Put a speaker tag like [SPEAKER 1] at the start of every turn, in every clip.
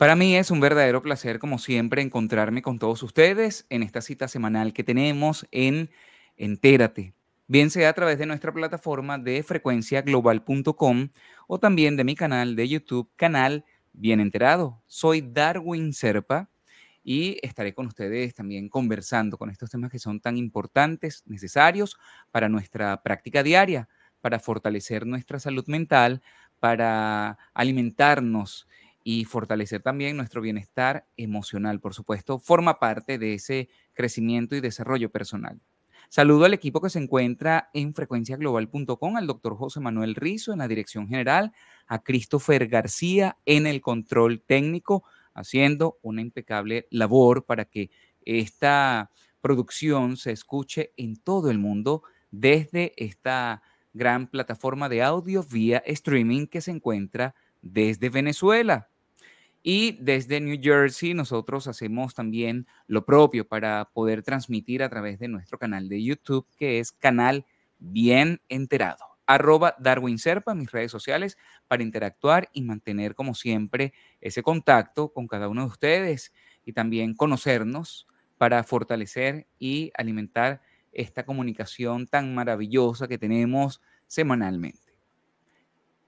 [SPEAKER 1] Para mí es un verdadero placer, como siempre, encontrarme con todos ustedes en esta cita semanal que tenemos en Entérate, bien sea a través de nuestra plataforma de frecuenciaglobal.com o también de mi canal de YouTube, canal Bien Enterado. Soy Darwin Serpa y estaré con ustedes también conversando con estos temas que son tan importantes, necesarios para nuestra práctica diaria, para fortalecer nuestra salud mental, para alimentarnos y fortalecer también nuestro bienestar emocional, por supuesto, forma parte de ese crecimiento y desarrollo personal. Saludo al equipo que se encuentra en frecuenciaglobal.com, al doctor José Manuel Rizo en la dirección general, a Christopher García en el control técnico, haciendo una impecable labor para que esta producción se escuche en todo el mundo desde esta gran plataforma de audio vía streaming que se encuentra desde Venezuela. Y desde New Jersey nosotros hacemos también lo propio para poder transmitir a través de nuestro canal de YouTube, que es canal bien enterado. Arroba Darwin Serpa, mis redes sociales, para interactuar y mantener, como siempre, ese contacto con cada uno de ustedes y también conocernos para fortalecer y alimentar esta comunicación tan maravillosa que tenemos semanalmente.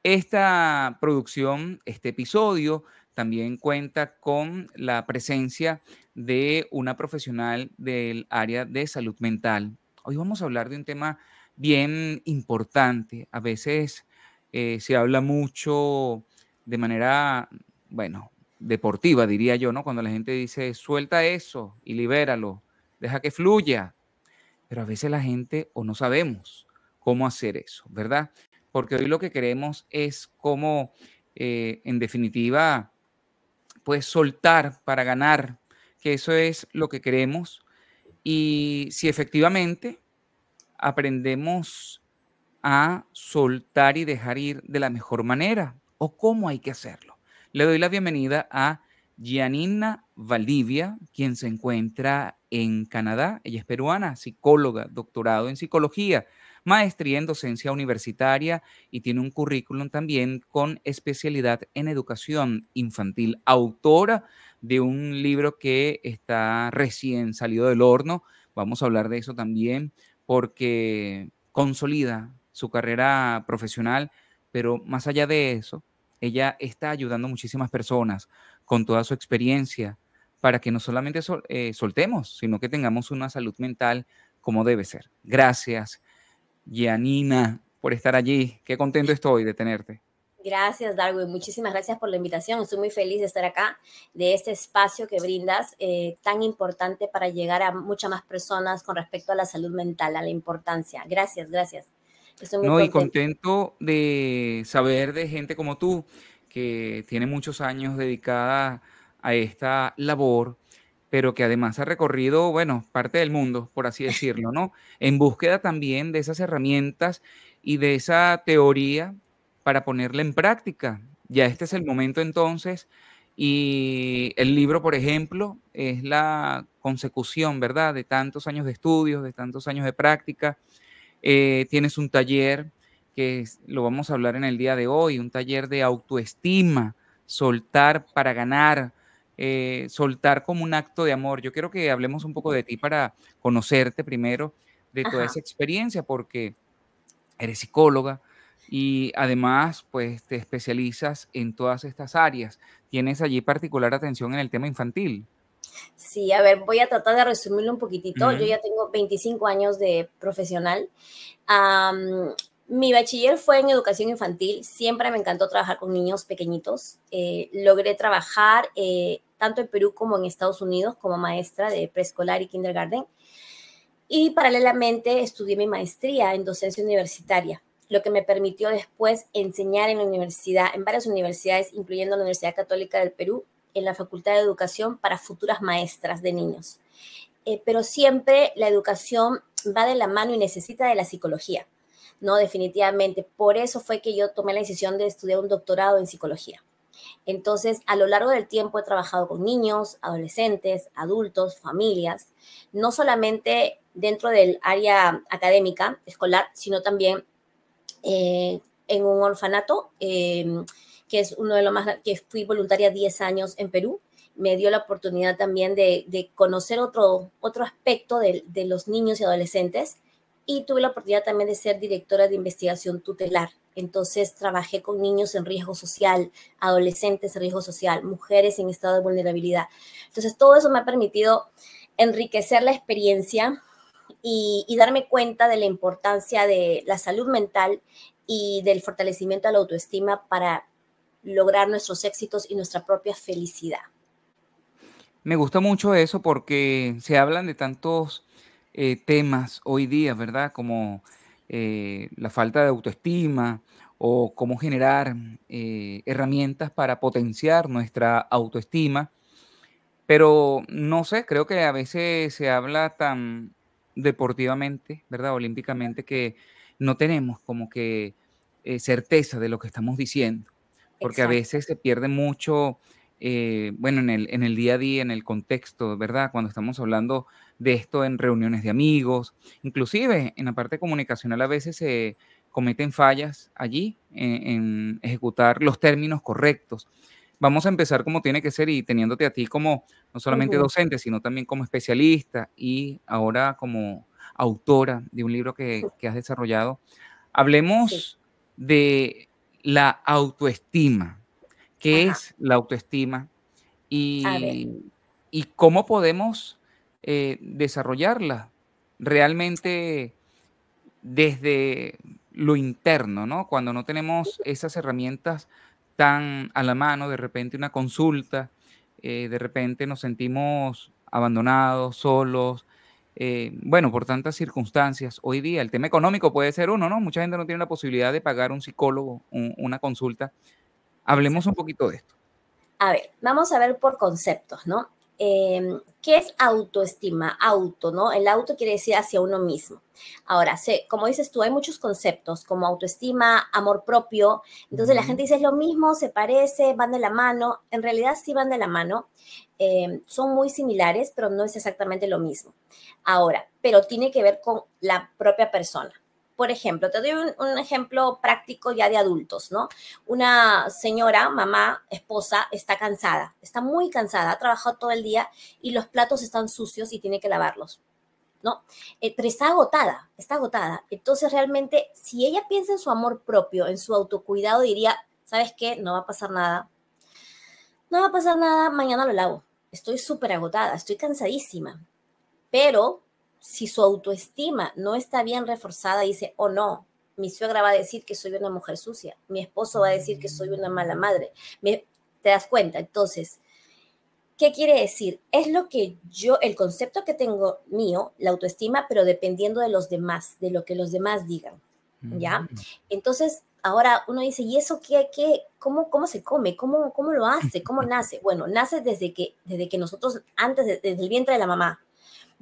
[SPEAKER 1] Esta producción, este episodio, también cuenta con la presencia de una profesional del área de salud mental. Hoy vamos a hablar de un tema bien importante. A veces eh, se habla mucho de manera, bueno, deportiva, diría yo, ¿no? Cuando la gente dice, suelta eso y libéralo, deja que fluya. Pero a veces la gente o no sabemos cómo hacer eso, ¿verdad? Porque hoy lo que queremos es cómo, eh, en definitiva, pues soltar para ganar, que eso es lo que queremos. Y si efectivamente aprendemos a soltar y dejar ir de la mejor manera o cómo hay que hacerlo. Le doy la bienvenida a Gianina Valdivia, quien se encuentra en Canadá. Ella es peruana, psicóloga, doctorado en psicología maestría en docencia universitaria y tiene un currículum también con especialidad en educación infantil, autora de un libro que está recién salido del horno. Vamos a hablar de eso también porque consolida su carrera profesional, pero más allá de eso, ella está ayudando a muchísimas personas con toda su experiencia para que no solamente eh, soltemos, sino que tengamos una salud mental como debe ser. Gracias Yanina, por estar allí. Qué contento estoy de tenerte.
[SPEAKER 2] Gracias, Darwin. Muchísimas gracias por la invitación. Estoy muy feliz de estar acá, de este espacio que brindas eh, tan importante para llegar a muchas más personas con respecto a la salud mental, a la importancia. Gracias, gracias. Estoy muy no, y
[SPEAKER 1] contento de saber de gente como tú, que tiene muchos años dedicada a esta labor pero que además ha recorrido, bueno, parte del mundo, por así decirlo, ¿no? En búsqueda también de esas herramientas y de esa teoría para ponerla en práctica. Ya este es el momento entonces y el libro, por ejemplo, es la consecución, ¿verdad? De tantos años de estudios, de tantos años de práctica. Eh, tienes un taller que lo vamos a hablar en el día de hoy, un taller de autoestima, soltar para ganar, eh, soltar como un acto de amor. Yo quiero que hablemos un poco de ti para conocerte primero, de toda esa experiencia, porque eres psicóloga y además pues te especializas en todas estas áreas. Tienes allí particular atención en el tema infantil.
[SPEAKER 2] Sí, a ver, voy a tratar de resumirlo un poquitito. Yo ya tengo 25 años de profesional. mi bachiller fue en educación infantil. Siempre me encantó trabajar con niños pequeñitos. Eh, logré trabajar eh, tanto en Perú como en Estados Unidos como maestra de preescolar y kindergarten. Y paralelamente estudié mi maestría en docencia universitaria, lo que me permitió después enseñar en la universidad, en varias universidades, incluyendo la Universidad Católica del Perú, en la Facultad de Educación para futuras maestras de niños. Eh, pero siempre la educación va de la mano y necesita de la psicología. No, definitivamente. Por eso fue que yo tomé la decisión de estudiar un doctorado en psicología. Entonces, a lo largo del tiempo he trabajado con niños, adolescentes, adultos, familias, no solamente dentro del área académica, escolar, sino también eh, en un orfanato, eh, que es uno de los más, que fui voluntaria 10 años en Perú. Me dio la oportunidad también de, conocer otro, aspecto de los niños y adolescentes y tuve la oportunidad también de ser directora de investigación tutelar. Entonces trabajé con niños en riesgo social, adolescentes en riesgo social, mujeres en estado de vulnerabilidad. Entonces todo eso me ha permitido enriquecer la experiencia y, darme cuenta de la importancia de la salud mental y del fortalecimiento de la autoestima para lograr nuestros éxitos y nuestra propia felicidad.
[SPEAKER 1] Me gusta mucho eso porque se hablan de tantos eh, temas hoy día, ¿verdad? Como eh, la falta de autoestima o cómo generar eh, herramientas para potenciar nuestra autoestima. Pero no sé, creo que a veces se habla tan deportivamente, ¿verdad? Olímpicamente, que no tenemos como que certeza de lo que estamos diciendo, porque a veces se pierde mucho eh, bueno, en el, día a día, en el contexto, ¿verdad? Cuando estamos hablando de esto en reuniones de amigos, inclusive en la parte comunicacional a veces se cometen fallas allí eh, en, ejecutar los términos correctos vamos a empezar como tiene que ser y teniéndote a ti como no solamente docente, sino también como especialista y ahora como autora de un libro que, has desarrollado. Hablemos de la autoestima qué es la autoestima y, cómo podemos eh, desarrollarla realmente desde lo interno, ¿no? Cuando no tenemos esas herramientas tan a la mano, de repente una consulta, eh, de repente nos sentimos abandonados, solos, eh, bueno, por tantas circunstancias. Hoy día el tema económico puede ser uno, ¿no? Mucha gente no tiene la posibilidad de pagar un psicólogo, una consulta Hablemos un poquito de esto. A
[SPEAKER 2] ver, vamos a ver por conceptos, ¿no? Em, ¿Qué es autoestima? Auto, ¿no? El auto quiere decir hacia uno mismo. Ahora, como dices tú, hay muchos conceptos como autoestima, amor propio. Entonces la gente dice es lo mismo, se parece, van de la mano. En realidad sí van de la mano. Em, son muy similares, pero no es exactamente lo mismo. Ahora, pero tiene que ver con la propia persona por ejemplo, te doy un, ejemplo práctico ya de adultos, ¿no? Una señora, mamá, esposa, está cansada, está muy cansada, ha trabajado todo el día y los platos están sucios y tiene que lavarlos. ¿no? Eh, pero está agotada, está agotada. Entonces, realmente, si ella piensa en su amor propio, en su autocuidado, diría, ¿sabes qué? No va a pasar nada. No va a pasar nada, mañana lo lavo. Estoy súper agotada, estoy cansadísima. Pero si su autoestima no está bien reforzada, dice, oh, no, mi suegra va a decir que soy una mujer sucia, mi esposo va a decir que soy una mala madre. ¿Te das cuenta? Entonces, ¿qué quiere decir? Es lo que yo, el concepto que tengo mío, la autoestima, pero dependiendo de los demás, de lo que los demás digan, ¿ya? Mm. Entonces, ahora uno dice, ¿y eso qué, qué, cómo, cómo se come? ¿Cómo, ¿Cómo lo hace? ¿Cómo nace? Bueno, nace desde que, desde que nosotros, antes, desde el vientre de la mamá,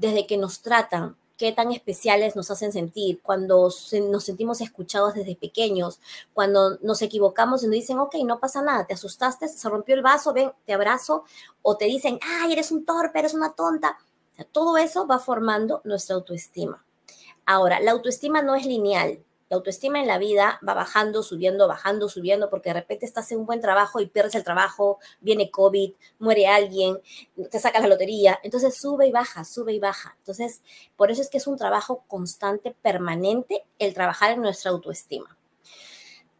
[SPEAKER 2] desde que nos tratan, qué tan especiales nos hacen sentir, cuando nos sentimos escuchados desde pequeños, cuando nos equivocamos y nos dicen, ok, no pasa nada, te asustaste, se rompió el vaso, ven, te abrazo, o te dicen, ay, eres un torpe, eres una tonta. todo eso va formando nuestra autoestima. Ahora, la autoestima no es lineal, la autoestima en la vida va bajando, subiendo, bajando, subiendo, porque de repente estás en un buen trabajo y pierdes el trabajo, viene COVID, muere alguien, te saca la lotería, entonces sube y baja, sube y baja. Entonces, por eso es que es un trabajo constante, permanente, el trabajar en nuestra autoestima.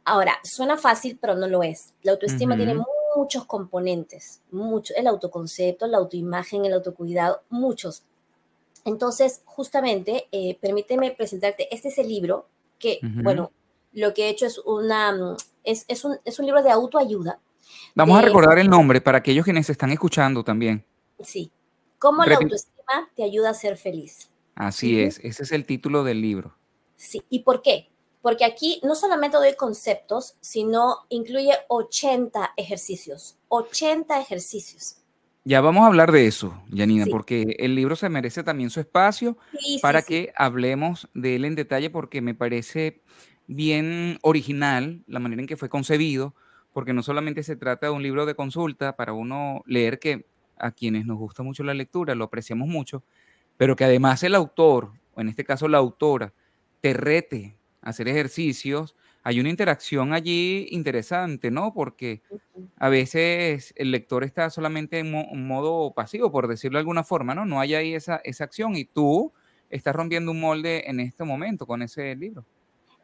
[SPEAKER 2] Ahora, suena fácil, pero no lo es. La autoestima tiene muchos componentes, mucho, el autoconcepto, la autoimagen, el autocuidado, muchos. Entonces, justamente, eh, permíteme presentarte, este es el libro que, bueno, lo que he hecho es, una, mm, es, un, es un libro de autoayuda.
[SPEAKER 1] Vamos a eh, recordar el nombre para aquellos quienes están escuchando también.
[SPEAKER 2] Sí. ¿Cómo la autoestima te ayuda a ser feliz?
[SPEAKER 1] Así es, ese es el título del libro.
[SPEAKER 2] Sí, ¿y por qué? Porque aquí no solamente doy conceptos, sino incluye 80 ejercicios, 80 ejercicios
[SPEAKER 1] ya vamos a hablar de eso, Janina, porque el libro se merece también su espacio para que hablemos de él en detalle, porque me parece bien original la manera en que fue concebido, porque no solamente se trata de un libro de consulta para uno leer, que a quienes nos gusta mucho la lectura lo apreciamos mucho, pero que además el autor, o en este caso la autora, te rete a hacer ejercicios hay una interacción allí interesante, ¿no? Porque a veces el lector está solamente en modo pasivo, por decirlo de alguna forma, ¿no? No hay ahí esa, esa acción y tú estás rompiendo un molde en este momento con ese libro.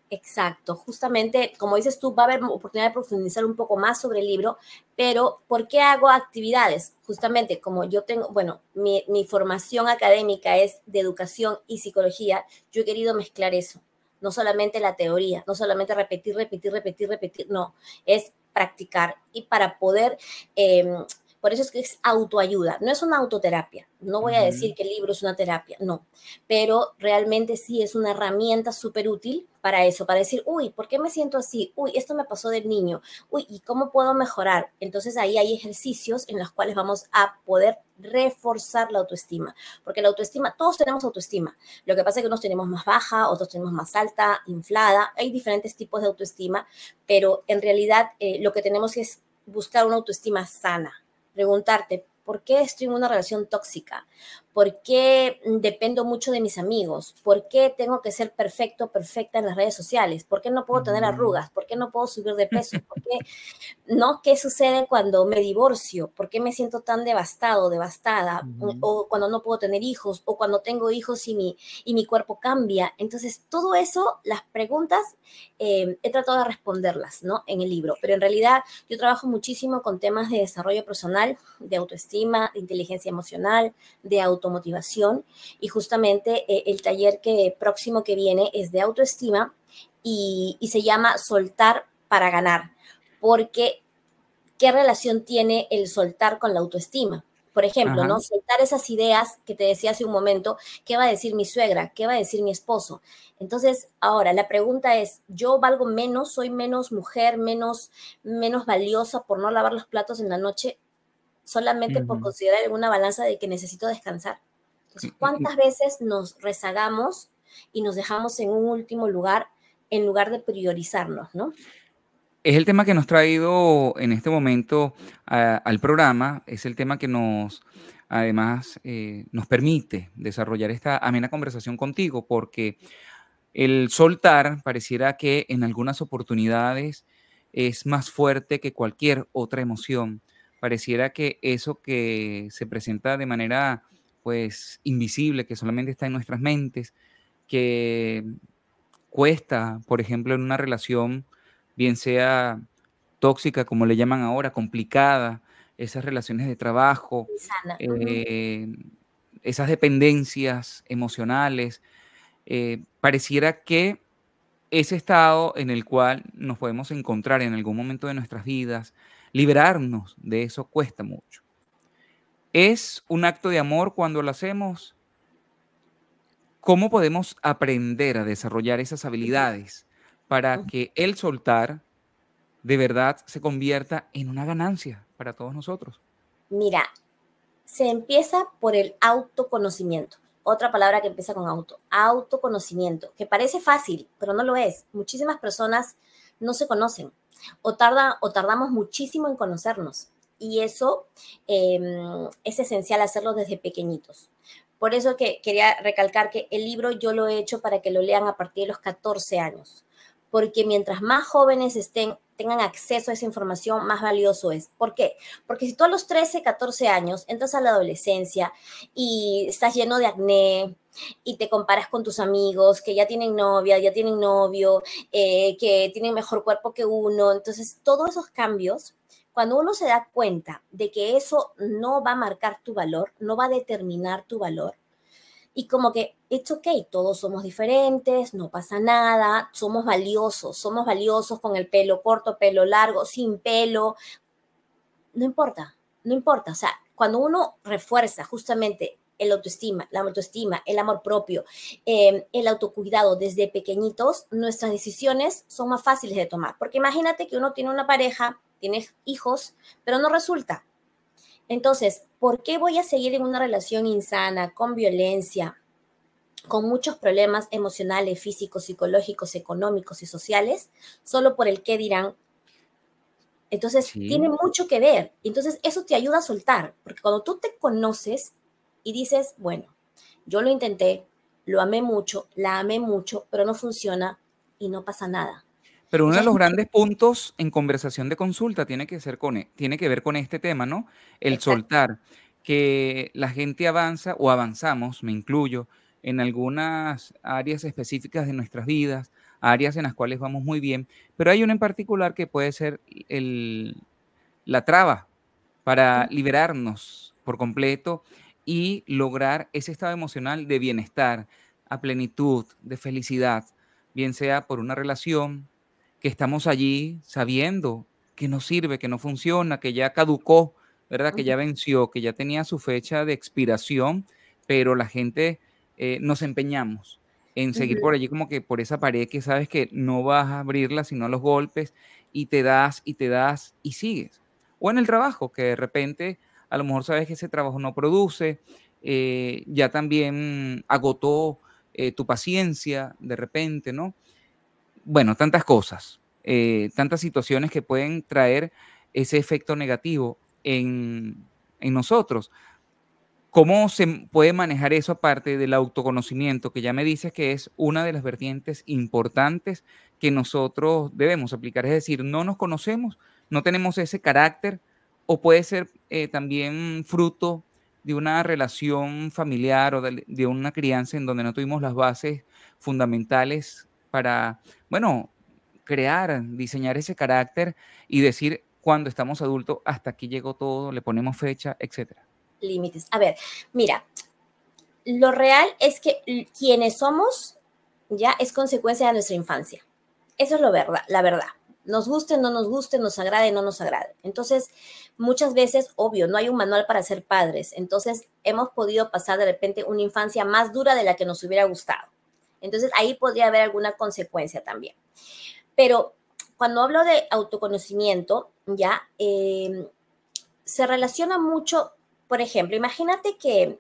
[SPEAKER 2] Exacto, justamente como dices tú, va a haber oportunidad de profundizar un poco más sobre el libro, pero ¿por qué hago actividades? Justamente como yo tengo, bueno, mi formación académica es de educación y psicología, yo he querido mezclar eso no solamente la teoría, no solamente repetir, repetir, repetir, repetir, no, es practicar y para poder em, por eso es que es autoayuda, no es una autoterapia. No voy a decir que el libro es una terapia, no, pero realmente sí es una herramienta súper útil para eso, para decir, uy, ¿por qué me siento así? Uy, esto me pasó del niño, uy, ¿y cómo puedo mejorar? Entonces ahí hay ejercicios en los cuales vamos a poder reforzar la autoestima, porque la autoestima, todos tenemos autoestima, lo que pasa es que unos tenemos más baja, otros tenemos más alta, inflada, hay diferentes tipos de autoestima, pero en realidad eh, lo que tenemos es buscar una autoestima sana, preguntarte, ¿por qué estoy en una relación tóxica? ¿Por qué dependo mucho de mis amigos? ¿Por qué tengo que ser perfecto, perfecta en las redes sociales? ¿Por qué no puedo tener mm. arrugas? ¿Por qué no puedo subir de peso? ¿Por qué no? ¿Qué sucede cuando me divorcio? ¿Por qué me siento tan devastado, devastada? O cuando no puedo tener hijos, o cuando tengo hijos y mi, y mi cuerpo cambia. Entonces, todo eso, las preguntas, em, he tratado de responderlas, ¿no? En el libro. Pero en realidad, yo trabajo muchísimo con temas de desarrollo personal, de autoestima, de inteligencia emocional, de auto motivación y justamente eh, el taller que próximo que viene es de autoestima y, se llama Soltar para ganar, porque ¿qué relación tiene el soltar con la autoestima? por ejemplo, ¿no? Soltar esas ideas que te decía hace un momento, ¿qué va a decir mi suegra? ¿Qué va a decir mi esposo? Entonces, ahora, la pregunta es, ¿yo valgo menos? ¿Soy menos mujer, menos, menos valiosa por no lavar los platos en la noche? solamente por considerar alguna balanza de que necesito descansar. Entonces, mm, mm, mm. ¿cuántas veces nos rezagamos y nos dejamos en un último lugar en lugar de priorizarnos, no?
[SPEAKER 1] Es el tema que nos ha traído en este momento al programa, es el tema que nos, además, eh, nos permite desarrollar esta amena conversación contigo, porque el soltar pareciera que en algunas oportunidades es más fuerte que cualquier otra emoción pareciera que eso que se presenta de manera pues invisible, que solamente está en nuestras mentes, que cuesta, por ejemplo, en una relación, bien sea tóxica, como le llaman ahora, complicada, esas relaciones de trabajo,
[SPEAKER 2] eh,
[SPEAKER 1] esas dependencias emocionales, eh, pareciera que ese estado en el cual nos podemos encontrar en algún momento de nuestras vidas, Liberarnos de eso cuesta mucho. ¿Es un acto de amor cuando lo hacemos? ¿Cómo podemos aprender a desarrollar esas habilidades para que el soltar de verdad se convierta en una ganancia para todos nosotros?
[SPEAKER 2] Mira, se empieza por el autoconocimiento. Otra palabra que empieza con auto, autoconocimiento, que parece fácil, pero no lo es. Muchísimas personas no se conocen, o, tarda, o tardamos muchísimo en conocernos. Y eso em, es esencial hacerlo desde pequeñitos. Por eso que quería recalcar que el libro yo lo he hecho para que lo lean a partir de los 14 años, porque mientras más jóvenes estén tengan acceso a esa información, más valioso es. ¿Por qué? Porque si tú a los 13, 14 años entras a la adolescencia y estás lleno de acné, y te comparas con tus amigos que ya tienen novia, ya tienen novio, eh, que tienen mejor cuerpo que uno. Entonces, todos esos cambios, cuando uno se da cuenta de que eso no va a marcar tu valor, no va a determinar tu valor, y como que, it's ok todos somos diferentes, no pasa nada, somos valiosos, somos valiosos con el pelo corto, pelo largo, sin pelo, no importa, no importa, o sea, cuando uno refuerza justamente el autoestima, la autoestima, el amor propio, em, el autocuidado desde pequeñitos, nuestras decisiones son más fáciles de tomar. Porque imagínate que uno tiene una pareja, tiene hijos, pero no resulta. Entonces, ¿por qué voy a seguir en una relación insana, con violencia, con muchos problemas emocionales, físicos, psicológicos, económicos y sociales, solo por el qué dirán? Entonces, tiene mucho que ver. Entonces, eso te ayuda a soltar, porque cuando tú te conoces y dices, bueno, yo lo intenté, lo amé mucho, la amé mucho, pero no funciona y no pasa nada.
[SPEAKER 1] Pero uno de los grandes puntos en conversación de consulta tiene que, ser con, e, tiene que ver con este tema, ¿no? El soltar que la gente avanza o avanzamos, me incluyo, en algunas áreas específicas de nuestras vidas, áreas en las cuales vamos muy bien, pero hay una en particular que puede ser el, la traba para liberarnos por completo y lograr ese estado emocional de bienestar, a plenitud, de felicidad, bien sea por una relación, estamos allí sabiendo que no sirve, que no funciona, que ya caducó, ¿verdad? Que ya venció, que ya tenía su fecha de expiración, pero la gente eh, nos empeñamos en seguir por allí como que por esa pared que sabes que no vas a abrirla sino a los golpes y te das y te das y sigues. O en el trabajo, que de repente a lo mejor sabes que ese trabajo no produce, eh, ya también agotó eh, tu paciencia de repente, ¿no? bueno, tantas cosas, eh, tantas situaciones que pueden traer ese efecto negativo en, nosotros. ¿Cómo se puede manejar eso aparte del autoconocimiento, que ya me dices que es una de las vertientes importantes que nosotros debemos aplicar? Es decir, no nos conocemos, no tenemos ese carácter o puede ser eh, también fruto de una relación familiar o de, una crianza en donde no tuvimos las bases fundamentales para, bueno, crear, diseñar ese carácter y decir cuando estamos adultos, hasta aquí llegó todo, le ponemos fecha, etcétera.
[SPEAKER 2] Límites. A ver, mira, lo real es que quienes somos ya es consecuencia de nuestra infancia. Eso es lo verdad, la verdad. Nos guste, no nos guste, nos agrade, no nos agrade. Entonces, muchas veces, obvio, no hay un manual para ser padres. Entonces, hemos podido pasar de repente una infancia más dura de la que nos hubiera gustado. Entonces ahí podría haber alguna consecuencia también. Pero cuando hablo de autoconocimiento, ya em, se relaciona mucho, por ejemplo, imagínate que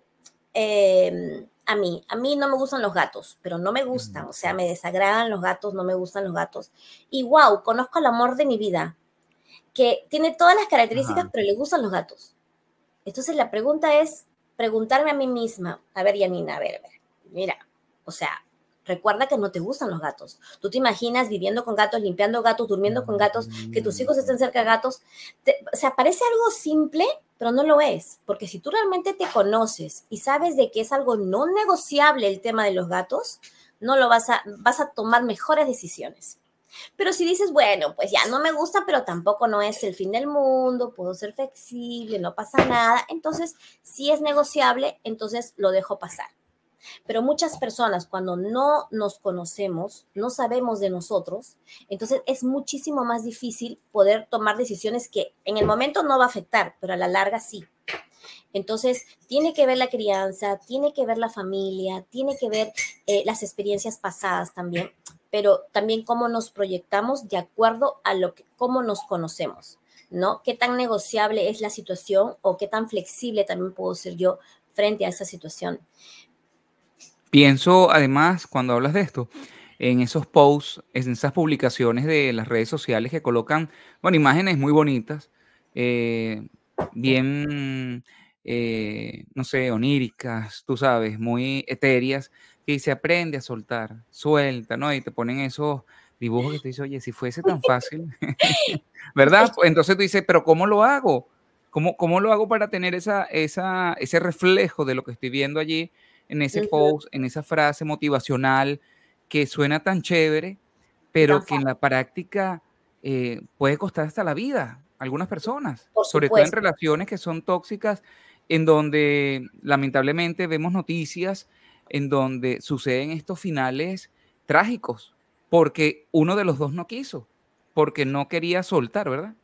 [SPEAKER 2] em, a mí, a mí no me gustan los gatos, pero no me gustan, o sea, me desagradan los gatos, no me gustan los gatos. Y wow, conozco al amor de mi vida, que tiene todas las características, pero le gustan los gatos. Entonces la pregunta es preguntarme a mí misma, a ver, Yanina, a ver, a ver, mira, o sea, Recuerda que no te gustan los gatos. Tú te imaginas viviendo con gatos, limpiando gatos, durmiendo con gatos, que tus hijos estén cerca de gatos. Se o sea, parece algo simple, pero no lo es. Porque si tú realmente te conoces y sabes de que es algo no negociable el tema de los gatos, no lo vas a, vas a tomar mejores decisiones. Pero si dices, bueno, pues ya no me gusta, pero tampoco no es el fin del mundo, puedo ser flexible, no pasa nada, entonces si es negociable, entonces lo dejo pasar. Pero muchas personas cuando no nos conocemos, no sabemos de nosotros, entonces es muchísimo más difícil poder tomar decisiones que en el momento no va a afectar, pero a la larga sí. Entonces, tiene que ver la crianza, tiene que ver la familia, tiene que ver eh, las experiencias pasadas también, pero también cómo nos proyectamos de acuerdo a lo que, cómo nos conocemos, ¿no? Qué tan negociable es la situación o qué tan flexible también puedo ser yo frente a esa situación.
[SPEAKER 1] Pienso además, cuando hablas de esto, en esos posts, en esas publicaciones de las redes sociales que colocan, bueno, imágenes muy bonitas, eh, bien, eh, no sé, oníricas, tú sabes, muy etéreas, y se aprende a soltar, suelta, ¿no? Y te ponen esos dibujos que te dice, oye, si fuese tan fácil, ¿verdad? Entonces tú dices, pero ¿cómo lo hago? ¿Cómo, cómo lo hago para tener esa, esa, ese reflejo de lo que estoy viendo allí? en ese post, en esa frase motivacional que suena tan chévere, pero que en la práctica eh, puede costar hasta la vida a algunas personas, sobre todo en relaciones que son tóxicas, en donde lamentablemente vemos noticias en donde suceden estos finales trágicos, porque uno de los dos no quiso, porque no quería soltar, ¿verdad?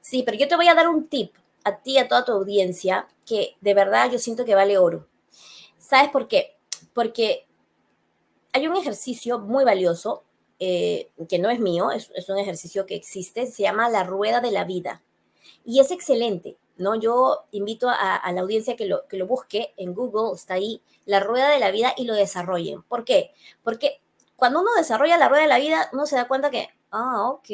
[SPEAKER 2] Sí, pero yo te voy a dar un tip a ti, a toda tu audiencia, que de verdad yo siento que vale oro. ¿Sabes por qué? Porque hay un ejercicio muy valioso, eh, que no es mío, es, un ejercicio que existe, se llama la rueda de la vida. Y es excelente, ¿no? Yo invito a, la audiencia que lo, busque en Google, está ahí, la rueda de la vida y lo desarrollen. ¿Por qué? Porque cuando uno desarrolla la rueda de la vida, uno se da cuenta que, ah, ok,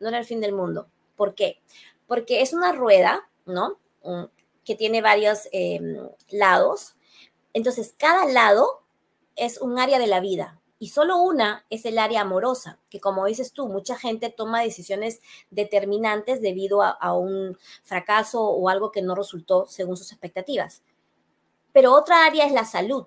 [SPEAKER 2] no era el fin del mundo. ¿Por qué? Porque es una rueda, ¿no? Mm, que tiene varios eh, lados entonces, cada lado es un área de la vida y solo una es el área amorosa, que como dices tú, mucha gente toma decisiones determinantes debido a, un fracaso o algo que no resultó según sus expectativas. Pero otra área es la salud,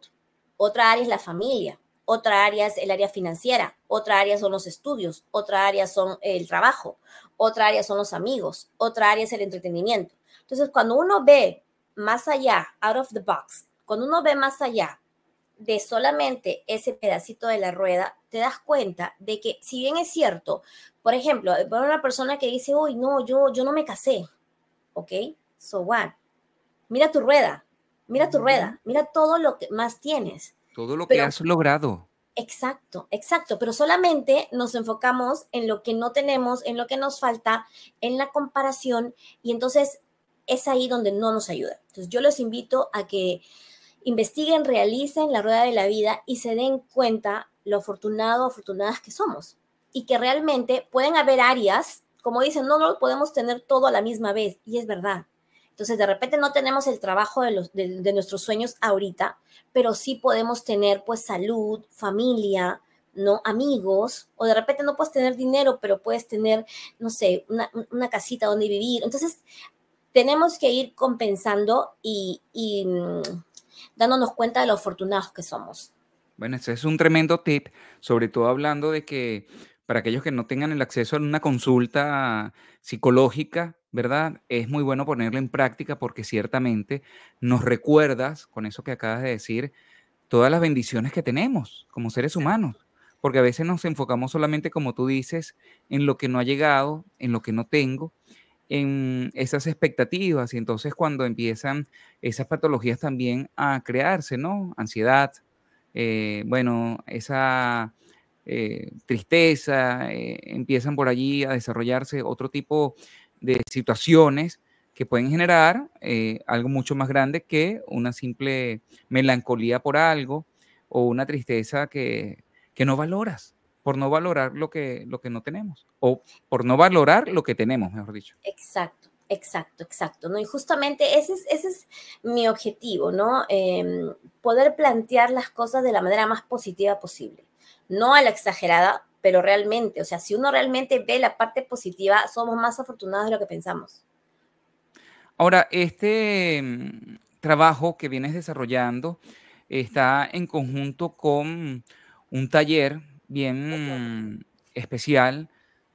[SPEAKER 2] otra área es la familia, otra área es el área financiera, otra área son los estudios, otra área son el trabajo, otra área son los amigos, otra área es el entretenimiento. Entonces, cuando uno ve más allá, out of the box, cuando uno ve más allá de solamente ese pedacito de la rueda, te das cuenta de que si bien es cierto, por ejemplo, por una persona que dice, uy, no, yo, yo no me casé, ¿ok? So what? Mira tu rueda, mira tu rueda, mira todo lo que más tienes.
[SPEAKER 1] Todo lo que has logrado.
[SPEAKER 2] Exacto, exacto, pero solamente nos enfocamos en lo que no tenemos, en lo que nos falta, en la comparación, y entonces es ahí donde no nos ayuda. Entonces yo los invito a que investiguen, realicen la rueda de la vida y se den cuenta lo afortunado o afortunadas que somos. Y que realmente pueden haber áreas, como dicen, no, no podemos tener todo a la misma vez. Y es verdad. Entonces, de repente no tenemos el trabajo de, los, de, nuestros sueños ahorita, pero sí podemos tener pues salud, familia, ¿no? Amigos, o de repente no puedes tener dinero, pero puedes tener, no sé, una, una casita donde vivir. Entonces, tenemos que ir compensando y mm, dándonos cuenta de lo afortunados que somos.
[SPEAKER 1] Bueno, ese es un tremendo tip, sobre todo hablando de que para aquellos que no tengan el acceso a una consulta psicológica, ¿verdad? Es muy bueno ponerlo en práctica porque ciertamente nos recuerdas, con eso que acabas de decir, todas las bendiciones que tenemos como seres humanos. Porque a veces nos enfocamos solamente, como tú dices, en lo que no ha llegado, en lo que no tengo, en esas expectativas y entonces cuando empiezan esas patologías también a crearse, ¿no? Ansiedad, eh, bueno, esa eh, tristeza, eh, empiezan por allí a desarrollarse otro tipo de situaciones que pueden generar algo mucho más grande que una simple melancolía por algo o una tristeza que no valoras, por no valorar lo que, lo que no tenemos, o por no valorar lo que tenemos, mejor dicho.
[SPEAKER 2] Exacto. Exacto, exacto, ¿no? Y justamente ese es, mi objetivo, ¿no? Em, poder plantear las cosas de la manera más positiva posible, no a la exagerada, pero realmente, o sea, si uno realmente ve la parte positiva, somos más afortunados de lo que pensamos.
[SPEAKER 1] Ahora, este em, trabajo que vienes desarrollando está en conjunto con un taller bien especial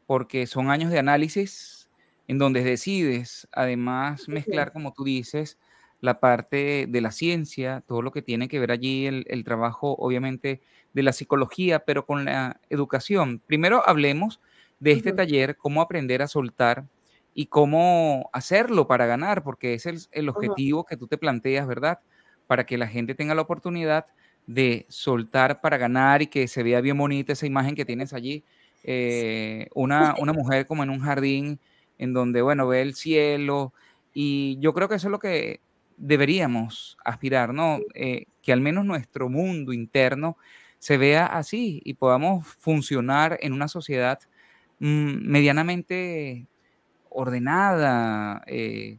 [SPEAKER 1] porque son años de análisis en donde decides además mezclar, como tú dices, la parte de la ciencia, todo lo que tiene que ver allí, el, trabajo obviamente de la psicología, pero con la educación. Primero hablemos de este taller, cómo aprender a soltar y cómo hacerlo para ganar, porque es el, objetivo que tú te planteas, ¿verdad? Para que la gente tenga la oportunidad de soltar para ganar y que se vea bien bonita esa imagen que tienes allí. Eh, una, una mujer como en un jardín en donde, bueno, ve el cielo y yo creo que eso es lo que deberíamos aspirar, ¿no? Eh, que al menos nuestro mundo interno se vea así y podamos funcionar en una sociedad mm, medianamente ordenada, eh,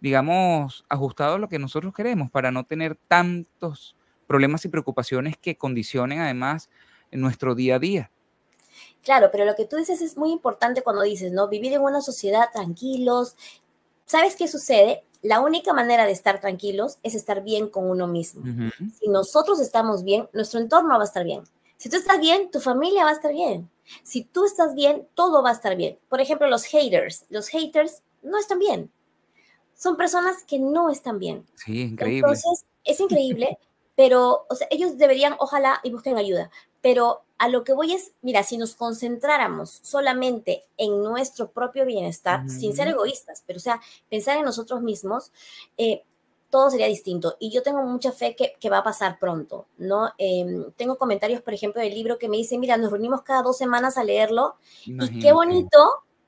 [SPEAKER 1] digamos, ajustado a lo que nosotros queremos para no tener tantos problemas y preocupaciones que condicionen además nuestro día a día.
[SPEAKER 2] Claro, pero lo que tú dices es muy importante cuando dices, ¿no? Vivir en una sociedad tranquilos. ¿Sabes qué sucede? La única manera de estar tranquilos es estar bien con uno mismo. Si nosotros estamos bien, nuestro entorno va a estar bien. Si tú estás bien, tu familia va a estar bien. Si tú estás bien, todo va a estar bien. Por ejemplo, los haters. Los haters no están bien. Son personas que no están bien.
[SPEAKER 1] Sí, increíble. Entonces,
[SPEAKER 2] es increíble pero, o sea, ellos deberían, ojalá, y busquen ayuda, pero a lo que voy es, mira, si nos concentráramos solamente en nuestro propio bienestar, sin ser egoístas, pero o sea, pensar en nosotros mismos, eh, todo sería distinto. Y yo tengo mucha fe que, va a pasar pronto, ¿no? Em, tengo comentarios, por ejemplo, del libro que me dicen, mira, nos reunimos cada dos semanas a leerlo y qué bonito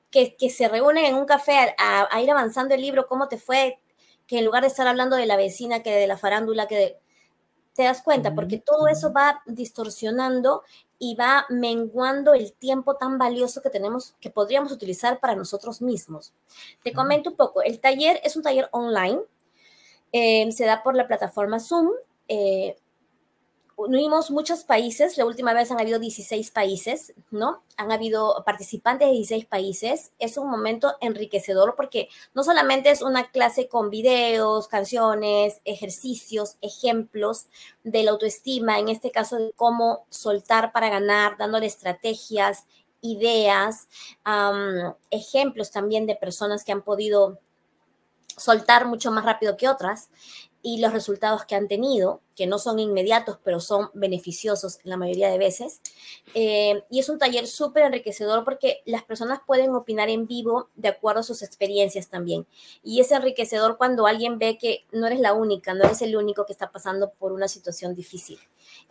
[SPEAKER 2] que, se reúnen en un café a, a, ir avanzando el libro, cómo te fue, que en lugar de estar hablando de la vecina, que de la farándula, que de, ¿Te das cuenta? Porque todo eso va distorsionando y va menguando el tiempo tan valioso que tenemos, que podríamos utilizar para nosotros mismos. Te comento un poco, el taller es un taller online, eh, se da por la plataforma Zoom. Eh, unimos muchos países, la última vez han habido 16 países, ¿no? Han habido participantes de 16 países. Es un momento enriquecedor porque no solamente es una clase con videos, canciones, ejercicios, ejemplos de la autoestima, en este caso de cómo soltar para ganar, dándole estrategias, ideas, ejemplos también de personas que han podido soltar mucho más rápido que otras, y los resultados que han tenido, que no son inmediatos, pero son beneficiosos la mayoría de veces. Eh, y es un taller súper enriquecedor porque las personas pueden opinar en vivo de acuerdo a sus experiencias también. Y es enriquecedor cuando alguien ve que no eres la única, no eres el único que está pasando por una situación difícil.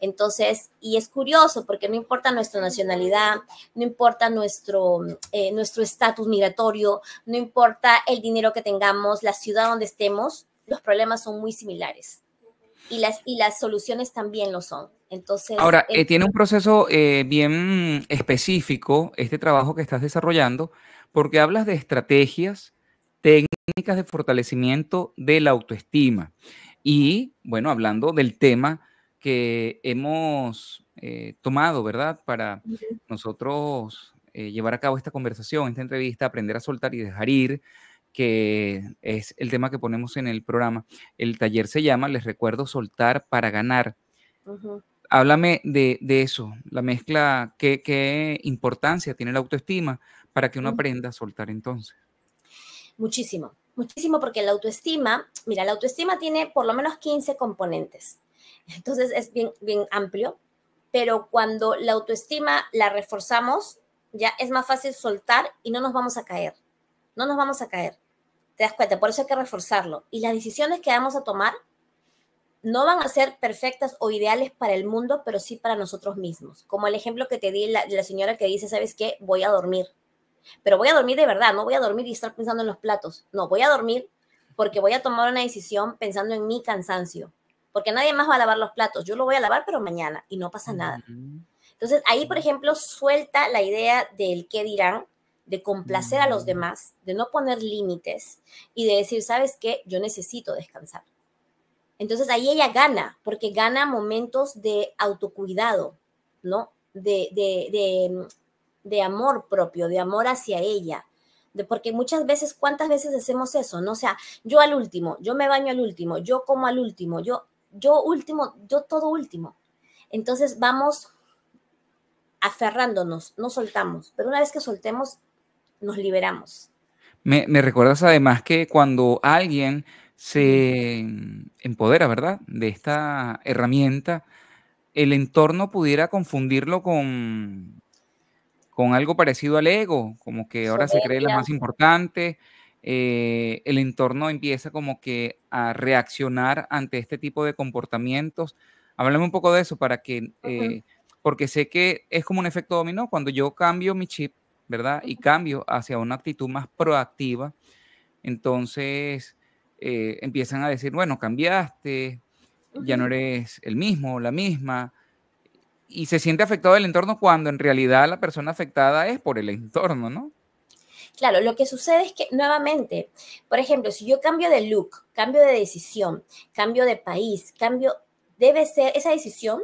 [SPEAKER 2] Entonces, y es curioso porque no importa nuestra nacionalidad, no importa nuestro eh, nuestro estatus migratorio, no importa el dinero que tengamos, la ciudad donde estemos, los problemas son muy similares y las, y las soluciones también lo son. Entonces, Ahora, eh, tiene un
[SPEAKER 1] proceso eh, bien específico este trabajo que estás desarrollando, porque hablas de estrategias, técnicas de fortalecimiento de la autoestima. Y, bueno, hablando del tema que hemos eh, tomado, ¿verdad? Para nosotros llevar a cabo esta conversación, esta entrevista, aprender a soltar y dejar ir, que es el tema que ponemos en el programa. El taller se llama, les recuerdo, Soltar para Ganar. Háblame de, eso, la mezcla, ¿qué, importancia tiene la autoestima para que uno aprenda a soltar entonces?
[SPEAKER 2] Muchísimo, muchísimo porque la autoestima, mira, la autoestima tiene por lo menos 15 componentes. Entonces es bien, bien amplio, pero cuando la autoestima la reforzamos, ya es más fácil soltar y no nos vamos a caer. No nos vamos a caer. Te das cuenta, por eso hay que reforzarlo. Y las decisiones que vamos a tomar no van a ser perfectas o ideales para el mundo, pero sí para nosotros mismos. Como el ejemplo que te di la, señora que dice, ¿sabes qué? Voy a dormir. Pero voy a dormir de verdad, no voy a dormir y estar pensando en los platos. No, voy a dormir porque voy a tomar una decisión pensando en mi cansancio. Porque nadie más va a lavar los platos. Yo lo voy a lavar, pero mañana y no pasa nada. Entonces, ahí, por ejemplo, suelta la idea del qué dirán de complacer a los demás, de no poner límites y de decir, ¿sabes qué? Yo necesito descansar. Entonces ahí ella gana, porque gana momentos de autocuidado, ¿no? De, amor propio, de amor hacia ella. De, porque muchas veces, ¿cuántas veces hacemos eso? No sea, yo al último, yo me baño al último, yo como al último, yo, yo último, yo todo último. Entonces vamos aferrándonos, no soltamos, pero una vez que soltemos, nos liberamos.
[SPEAKER 1] Me, recuerdas además que cuando alguien se empodera, ¿verdad? De esta herramienta, el entorno pudiera confundirlo con, con algo parecido al ego, como que ahora se cree la más importante, eh, el entorno empieza como que a reaccionar ante este tipo de comportamientos. Háblame un poco de eso para que, eh, porque sé que es como un efecto dominó, cuando yo cambio mi chip ¿verdad? Y cambio hacia una actitud más proactiva, entonces eh, empiezan a decir, bueno, cambiaste, ya no eres el mismo, la misma, y se siente afectado el entorno cuando en realidad la persona afectada es por el entorno, ¿no?
[SPEAKER 2] Claro, lo que sucede es que nuevamente, por ejemplo, si yo cambio de look, cambio de decisión, cambio de país, cambio, debe ser, esa decisión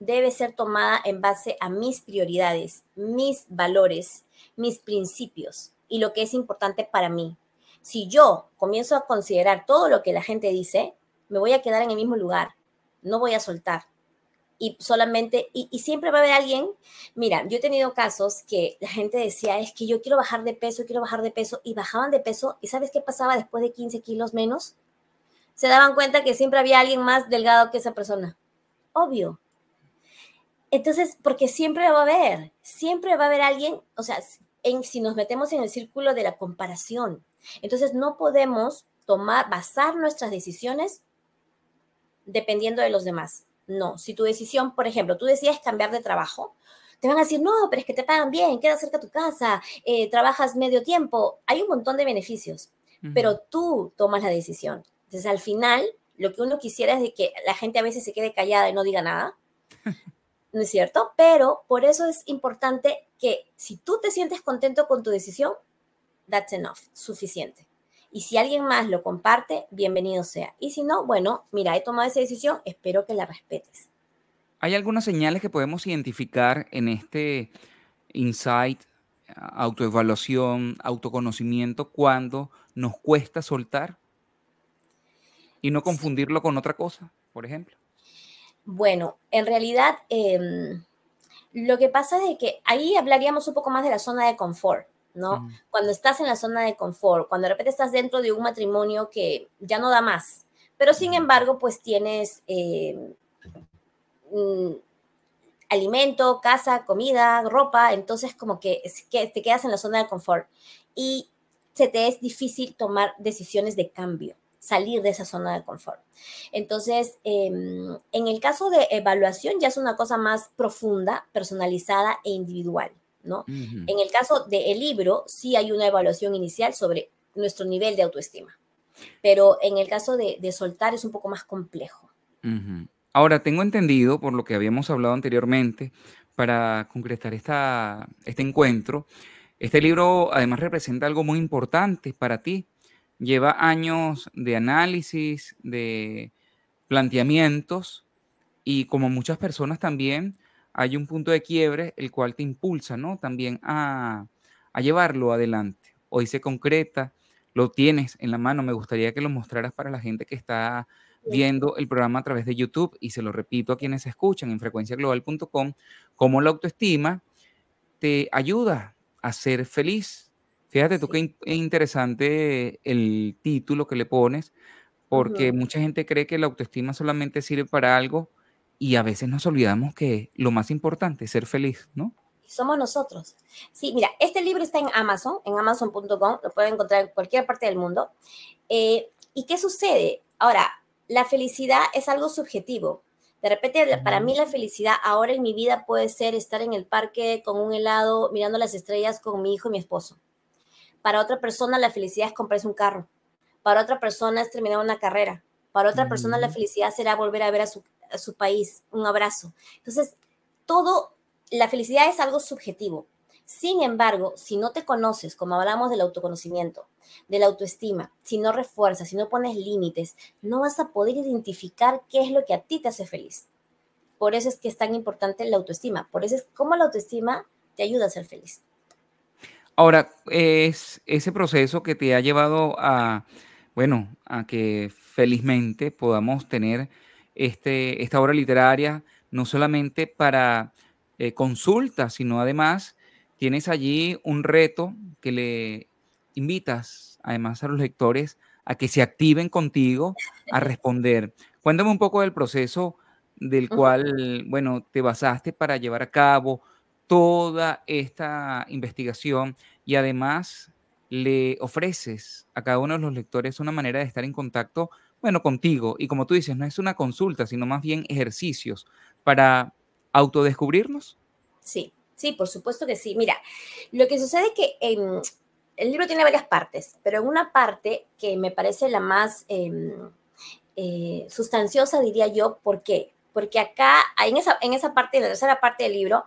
[SPEAKER 2] debe ser tomada en base a mis prioridades, mis valores, mis principios y lo que es importante para mí. Si yo comienzo a considerar todo lo que la gente dice, me voy a quedar en el mismo lugar, no voy a soltar. Y solamente, y, siempre va a haber alguien, mira, yo he tenido casos que la gente decía, es que yo quiero bajar de peso, quiero bajar de peso, y bajaban de peso, y ¿sabes qué pasaba después de 15 kilos menos? Se daban cuenta que siempre había alguien más delgado que esa persona. Obvio, entonces, porque siempre va a haber, siempre va a haber alguien, o sea, si nos metemos en el círculo de la comparación. Entonces no podemos tomar, basar nuestras decisiones dependiendo de los demás. No, si tu decisión, por ejemplo, tú decías cambiar de trabajo, te van a decir, no, pero es que te pagan bien, queda cerca a tu casa, eh, trabajas medio tiempo, hay un montón de beneficios, pero tú tomas la decisión. Entonces, al final, lo que uno quisiera es de que la gente a veces se quede callada y no diga nada, ¿no es cierto? Pero por eso es importante que si tú te sientes contento con tu decisión, that's enough, suficiente. Y si alguien más lo comparte, bienvenido sea. Y si no, bueno, mira, he tomado esa decisión, espero que la respetes.
[SPEAKER 1] ¿Hay algunas señales que podemos identificar en este insight, autoevaluación, autoconocimiento, cuando nos cuesta soltar? Y no confundirlo con otra cosa, por ejemplo.
[SPEAKER 2] Bueno, en realidad em, lo que pasa es que ahí hablaríamos un poco más de la zona de confort, ¿no? Mm. Cuando estás en la zona de confort, cuando de repente estás dentro de un matrimonio que ya no da más, pero sin mm. embargo, pues tienes em, mm, alimento, casa, comida, ropa, entonces como que, que te quedas en la zona de confort y se te es difícil tomar decisiones de cambio salir de esa zona de confort. Entonces, em, en el caso de evaluación ya es una cosa más profunda, personalizada e individual, ¿no? En el caso del libro, sí hay una evaluación inicial sobre nuestro nivel de autoestima, pero en el caso de, soltar es un poco más complejo.
[SPEAKER 1] Ahora, tengo entendido, por lo que habíamos hablado anteriormente, para concretar esta, este encuentro, este libro además representa algo muy importante para ti, lleva años de análisis, de planteamientos y como muchas personas también hay un punto de quiebre el cual te impulsa, ¿no? También a, llevarlo adelante. Hoy se concreta, lo tienes en la mano. Me gustaría que lo mostraras para la gente que está viendo el programa a través de YouTube y se lo repito a quienes escuchan en frecuenciaglobal.com, cómo la autoestima te ayuda a ser feliz, Fíjate tú qué e interesante el título que le pones, porque mucha gente cree que la autoestima solamente sirve para algo y a veces nos olvidamos que lo más importante es ser feliz, ¿no?
[SPEAKER 2] Somos nosotros. Sí, mira, este libro está en Amazon, en amazon.com, lo pueden encontrar en cualquier parte del mundo. Eh, ¿Y qué sucede? Ahora, la felicidad es algo subjetivo. De repente, para mí la felicidad ahora en mi vida puede ser estar en el parque con un helado, mirando las estrellas con mi hijo y mi esposo. Para otra persona la felicidad es comprarse un carro. Para otra persona es terminar una carrera. Para otra persona la felicidad será volver a ver a su, país, un abrazo. Entonces, todo, la felicidad es algo subjetivo. Sin embargo, si no te conoces, como hablamos del autoconocimiento, de la autoestima, si no refuerzas, si no pones límites, no vas a poder identificar qué es lo que a ti te hace feliz. Por eso es que es tan importante la autoestima. Por eso es como la autoestima te ayuda a ser feliz.
[SPEAKER 1] Ahora, es ese proceso que te ha llevado a, bueno, a que felizmente podamos tener este, esta obra literaria, no solamente para eh, consultas, sino además tienes allí un reto que le invitas además a los lectores a que se activen contigo a responder. Cuéntame un poco del proceso del cual, bueno, te basaste para llevar a cabo, toda esta investigación y además le ofreces a cada uno de los lectores una manera de estar en contacto, bueno, contigo. Y como tú dices, no es una consulta, sino más bien ejercicios para autodescubrirnos.
[SPEAKER 2] Sí, sí, por supuesto que sí. Mira, lo que sucede es que el libro tiene varias partes, pero en una parte que me parece la más em, eh, sustanciosa, diría yo, ¿por qué? Porque acá, en esa, en esa parte, en la tercera parte del libro,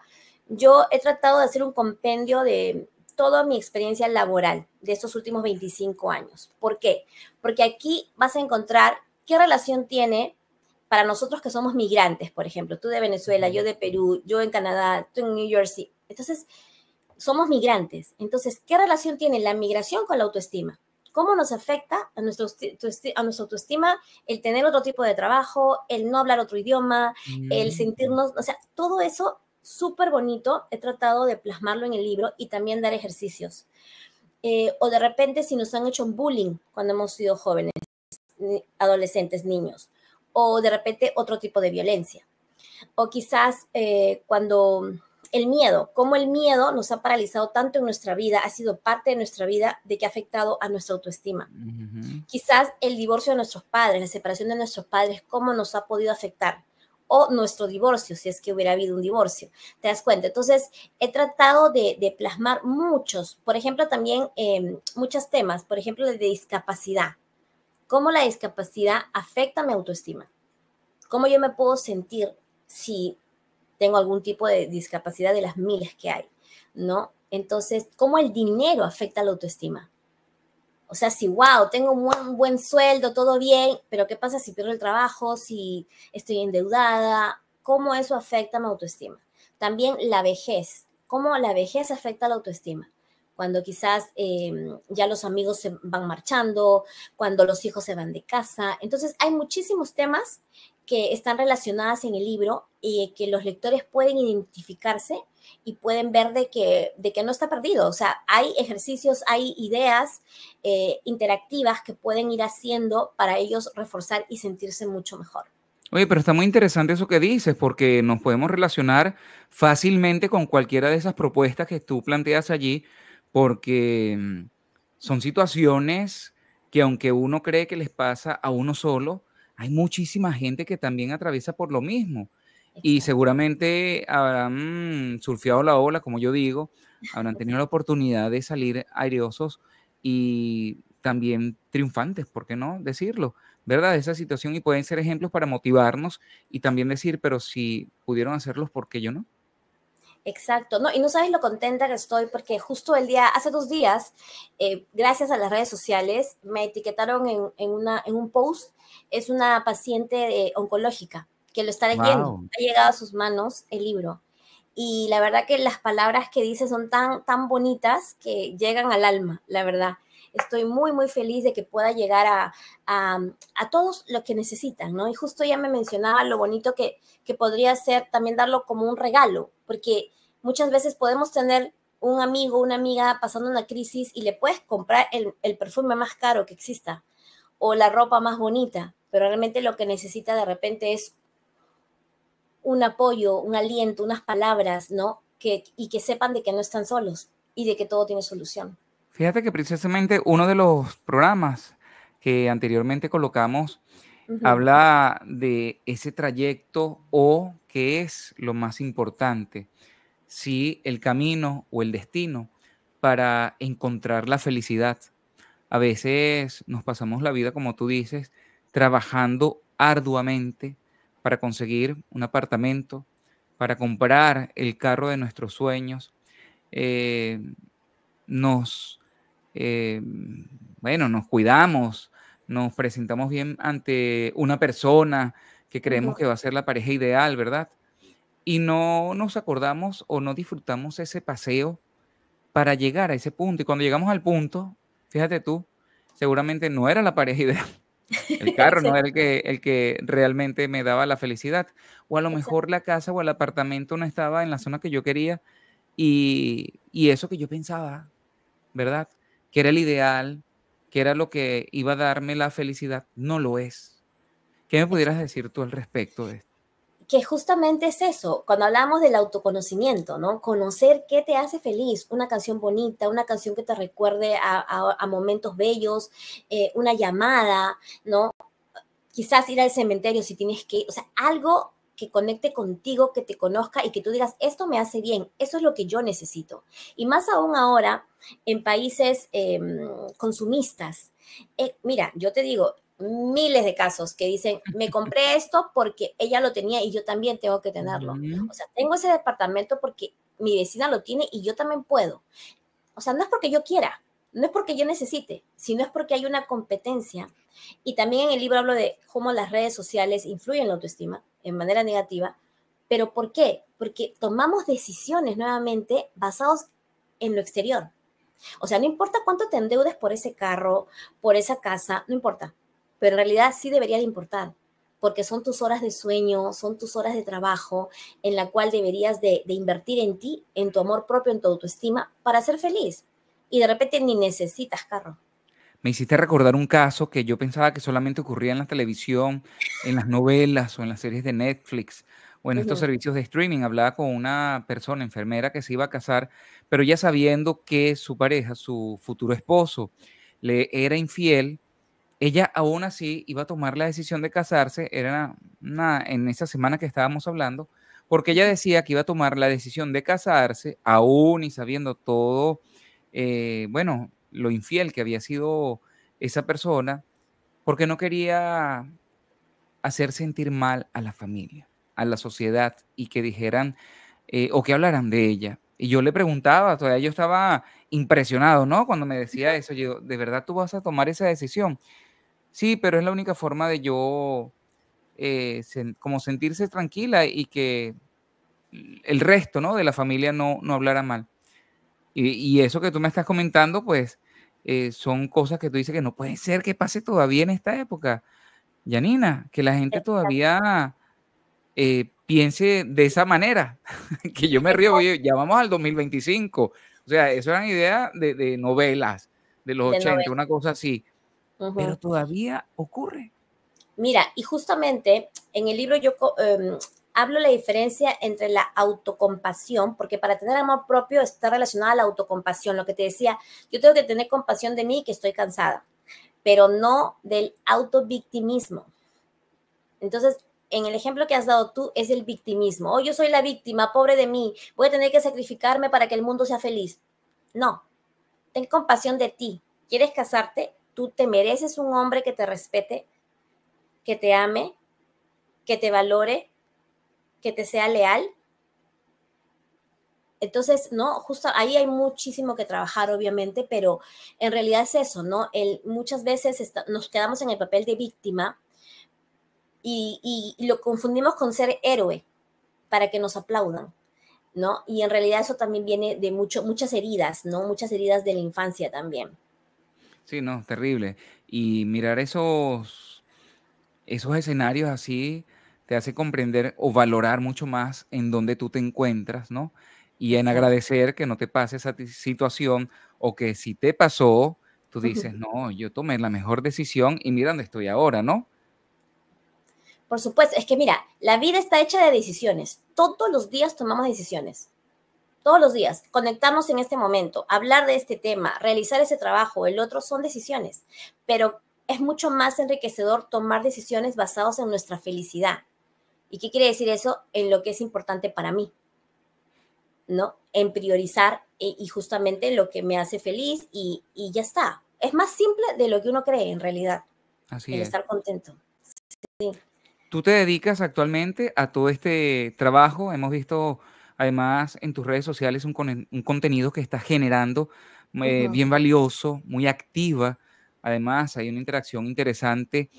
[SPEAKER 2] yo he tratado de hacer un compendio de toda mi experiencia laboral de estos últimos 25 años. ¿Por qué? Porque aquí vas a encontrar qué relación tiene para nosotros que somos migrantes, por ejemplo, tú de Venezuela, yo de Perú, yo en Canadá, tú en New Jersey. Entonces, somos migrantes. Entonces, ¿qué relación tiene la migración con la autoestima? ¿Cómo nos afecta a, nuestro, a nuestra autoestima el tener otro tipo de trabajo, el no hablar otro idioma, el mm. sentirnos, o sea, todo eso súper bonito, he tratado de plasmarlo en el libro y también dar ejercicios. Eh, o de repente si nos han hecho bullying cuando hemos sido jóvenes, adolescentes, niños, o de repente otro tipo de violencia. O quizás eh, cuando el miedo, cómo el miedo nos ha paralizado tanto en nuestra vida, ha sido parte de nuestra vida, de que ha afectado a nuestra autoestima. Quizás el divorcio de nuestros padres, la separación de nuestros padres, cómo nos ha podido afectar o nuestro divorcio, si es que hubiera habido un divorcio. ¿Te das cuenta? Entonces, he tratado de, plasmar muchos, por ejemplo, también em, muchos temas, por ejemplo, de discapacidad. ¿Cómo la discapacidad afecta mi autoestima? ¿Cómo yo me puedo sentir si tengo algún tipo de discapacidad de las miles que hay? ¿No? Entonces, ¿cómo el dinero afecta la autoestima? O sea, si, wow, tengo un buen, sueldo, todo bien, pero ¿qué pasa si pierdo el trabajo, si estoy endeudada? ¿Cómo eso afecta a mi autoestima? También la vejez. ¿Cómo la vejez afecta a la autoestima? Cuando quizás em, ya los amigos se van marchando, cuando los hijos se van de casa. Entonces, hay muchísimos temas que están relacionadas en el libro y que los lectores pueden identificarse y pueden ver de que, de que no está perdido. O sea, hay ejercicios, hay ideas eh, interactivas que pueden ir haciendo para ellos reforzar y sentirse mucho mejor.
[SPEAKER 1] Oye, pero está muy interesante eso que dices, porque nos podemos relacionar fácilmente con cualquiera de esas propuestas que tú planteas allí, porque mm, son situaciones que aunque uno cree que les pasa a uno solo, hay muchísima gente que también atraviesa por lo mismo. Y seguramente habrán surfeado la ola, como yo digo, habrán tenido la oportunidad de salir aireosos y también triunfantes, ¿por qué no decirlo? ¿Verdad? Esa situación y pueden ser ejemplos para motivarnos y también decir, pero si pudieron hacerlos, ¿por qué yo no?
[SPEAKER 2] Exacto, no, y no sabes lo contenta que estoy porque justo el día, hace dos días, eh, gracias a las redes sociales, me etiquetaron en, un post, es una paciente eh, oncológica que lo está leyendo, ha llegado a sus manos el libro. Y la verdad que las palabras que dice son tan, tan bonitas que llegan al alma, la verdad. Estoy muy, muy feliz de que pueda llegar a, a, todos los que necesitan, ¿no? Y justo ya me mencionaba lo bonito que, que podría ser también darlo como un regalo, porque muchas veces podemos tener un amigo, una amiga pasando una crisis y le puedes comprar el, el, perfume más caro que exista o la ropa más bonita, pero realmente lo que necesita de repente es un apoyo, un aliento, unas palabras, ¿no? Que, y que sepan de que no están solos y de que todo tiene solución.
[SPEAKER 1] Fíjate que precisamente uno de los programas que anteriormente colocamos habla de ese trayecto o qué es lo más importante, si el camino o el destino para encontrar la felicidad. A veces nos pasamos la vida, como tú dices, trabajando arduamente, para conseguir un apartamento, para comprar el carro de nuestros sueños, eh, nos, eh, bueno, nos cuidamos, nos presentamos bien ante una persona que creemos que va a ser la pareja ideal, ¿verdad? Y no nos acordamos o no disfrutamos ese paseo para llegar a ese punto. Y cuando llegamos al punto, fíjate tú, seguramente no era la pareja ideal el carro no era el que, el que realmente me daba la felicidad. O a lo mejor la casa o el apartamento no estaba en la zona que yo quería y, y eso que yo pensaba, ¿verdad? Que era el ideal, que era lo que iba a darme la felicidad, no lo es. ¿Qué me pudieras decir tú al respecto de esto?
[SPEAKER 2] que justamente es eso, cuando hablamos del autoconocimiento, ¿no? Conocer qué te hace feliz, una canción bonita, una canción que te recuerde a, momentos bellos, eh, una llamada, ¿no? Quizás ir al cementerio si tienes que ir, o sea, algo que conecte contigo, que te conozca y que tú digas, esto me hace bien, eso es lo que yo necesito. Y más aún ahora en países em, consumistas. Eh, mira, yo te digo, miles de casos que dicen, me compré esto porque ella lo tenía y yo también tengo que tenerlo. O sea, tengo ese departamento porque mi vecina lo tiene y yo también puedo. O sea, no es porque yo quiera, no es porque yo necesite, sino es porque hay una competencia. Y también en el libro hablo de cómo las redes sociales influyen en la autoestima en manera negativa. ¿Pero por qué? Porque tomamos decisiones nuevamente basados en lo exterior. O sea, no importa cuánto te endeudes por ese carro, por esa casa, no importa pero en realidad sí debería de importar, porque son tus horas de sueño, son tus horas de trabajo, en la cual deberías de, invertir en ti, en tu amor propio, en tu autoestima, para ser feliz. Y de repente ni necesitas carro.
[SPEAKER 1] Me hiciste recordar un caso que yo pensaba que solamente ocurría en la televisión, en las novelas o en las series de Netflix o en estos servicios de streaming. Hablaba con una persona enfermera que se iba a casar, pero ya sabiendo que su pareja, su futuro esposo, le era infiel, ella aún así iba a tomar la decisión de casarse, era en esa semana que estábamos hablando, porque ella decía que iba a tomar la decisión de casarse, aún y sabiendo todo, eh, bueno, lo infiel que había sido esa persona, porque no quería hacer sentir mal a la familia, a la sociedad y que dijeran eh, o que hablaran de ella. Y yo le preguntaba, todavía yo estaba impresionado, ¿no? Cuando me decía eso, yo, ¿de verdad tú vas a tomar esa decisión? Sí, pero es la única forma de yo eh, como sentirse tranquila y que el resto ¿no? de la familia no, no hablara mal. Y, eso que tú me estás comentando, pues eh, son cosas que tú dices que no puede ser que pase todavía en esta época. Yanina, que la gente todavía eh, piense de esa manera, que yo me río, oye, ya vamos al 2025. O sea, eso una idea de, de novelas de los 80, una cosa así pero todavía ocurre.
[SPEAKER 2] Mira, y justamente en el libro yo em, hablo la diferencia entre la autocompasión, porque para tener amor propio está relacionada a la autocompasión, lo que te decía, yo tengo que tener compasión de mí que estoy cansada, pero no del autovictimismo. Entonces, en el ejemplo que has dado tú es el victimismo. Oh, yo soy la víctima, pobre de mí, voy a tener que sacrificarme para que el mundo sea feliz. No, ten compasión de ti. ¿Quieres casarte? Tú te mereces un hombre que te respete, que te ame, que te valore, que te sea leal. Entonces, no, justo ahí hay muchísimo que trabajar, obviamente, pero en realidad es eso, ¿no? muchas veces nos quedamos en el papel de víctima y, y, lo confundimos con ser héroe para que nos aplaudan, ¿no? Y en realidad eso también viene de mucho, muchas heridas, ¿no? Muchas heridas de la infancia
[SPEAKER 1] también. Sí, no, terrible. Y mirar esos, esos escenarios así te hace comprender o valorar mucho más en dónde tú te encuentras, ¿no? Y en agradecer que no te pase esa situación o que si te pasó, tú dices, no, yo tomé la mejor decisión y mira dónde estoy ahora, ¿no?
[SPEAKER 2] Por supuesto, es que mira, la vida está hecha de decisiones. Todos los días tomamos decisiones todos los días, conectarnos en este momento, hablar de este tema, realizar ese trabajo, el otro, son decisiones, pero es mucho más enriquecedor tomar decisiones basadas en nuestra felicidad. ¿Y qué quiere decir eso? En lo que es importante para mí, ¿no? En priorizar eh, y justamente lo que me hace feliz y, ya está. Es más simple de lo que uno cree en realidad. Así es. estar contento. Sí.
[SPEAKER 1] Tú te dedicas actualmente a todo este trabajo. Hemos visto Además, en tus redes sociales un, un contenido que estás generando eh, bien valioso, muy activa. Además, hay una interacción interesante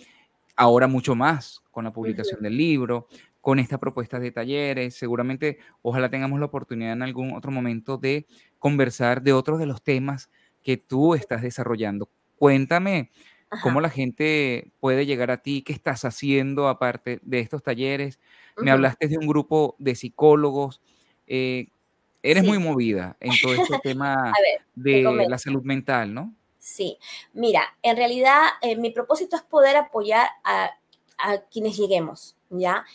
[SPEAKER 1] ahora mucho más con la publicación del libro, con estas propuestas de talleres. Seguramente, ojalá tengamos la oportunidad en algún otro momento de conversar de otros de los temas que tú estás desarrollando. Cuéntame cómo la gente puede llegar a ti, qué estás haciendo aparte de estos talleres. Me hablaste de un grupo de psicólogos eh, eres muy movida en todo este tema de la salud mental, ¿no?
[SPEAKER 2] Sí, mira, en realidad eh, mi propósito es poder apoyar a, a quienes lleguemos, ¿ya?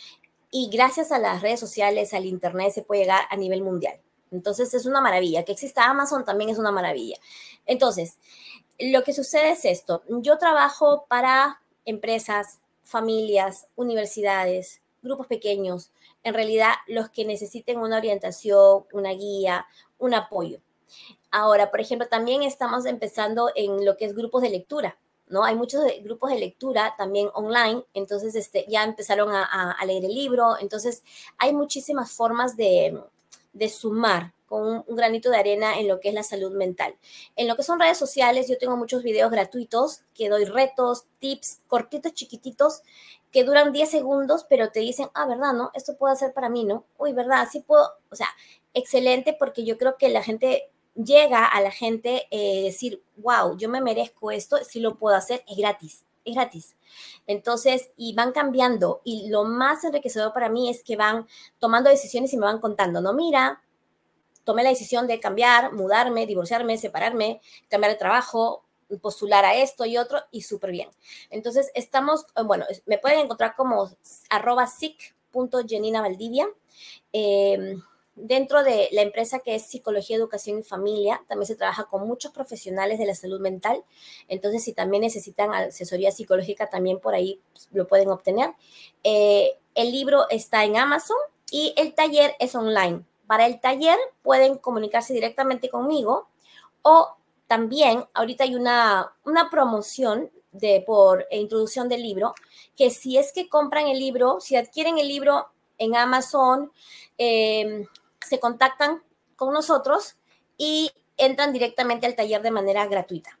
[SPEAKER 2] Y gracias a las redes sociales, al Internet, se puede llegar a nivel mundial. Entonces es una maravilla. Que exista Amazon también es una maravilla. Entonces, lo que sucede es esto. Yo trabajo para empresas, familias, universidades, grupos pequeños, en realidad los que necesiten una orientación, una guía, un apoyo. Ahora, por ejemplo, también estamos empezando en lo que es grupos de lectura, ¿no? Hay muchos grupos de lectura también online, entonces este, ya empezaron a leer el libro, entonces hay muchísimas formas de, de sumar con un, granito de arena en lo que es la salud mental. En lo que son redes sociales, yo tengo muchos videos gratuitos que doy retos, tips, cortitos, chiquititos, que duran 10 segundos, pero te dicen, ah, ¿verdad? ¿No? Esto puedo hacer para mí, ¿no? Uy, ¿verdad? Sí puedo. O sea, excelente porque yo creo que la gente llega a la gente eh, decir, wow, yo me merezco esto, si lo puedo hacer, es gratis es gratis. Entonces, y van cambiando. Y lo más enriquecedor para mí es que van tomando decisiones y me van contando, no, mira, tomé la decisión de cambiar, mudarme, divorciarme, separarme, cambiar de trabajo, postular a esto y otro, y súper bien. Entonces, estamos, eh, bueno, me pueden encontrar como arroba sic.genina Dentro de la empresa que es Psicología, Educación y Familia, también se trabaja con muchos profesionales de la salud mental. Entonces, si también necesitan asesoría psicológica, también por ahí pues, lo pueden obtener. Eh, el libro está en Amazon y el taller es online. Para el taller pueden comunicarse directamente conmigo o también ahorita hay una, una promoción de, por introducción del libro, que si es que compran el libro, si adquieren el libro en Amazon, eh, se contactan con nosotros y entran directamente al taller de manera gratuita.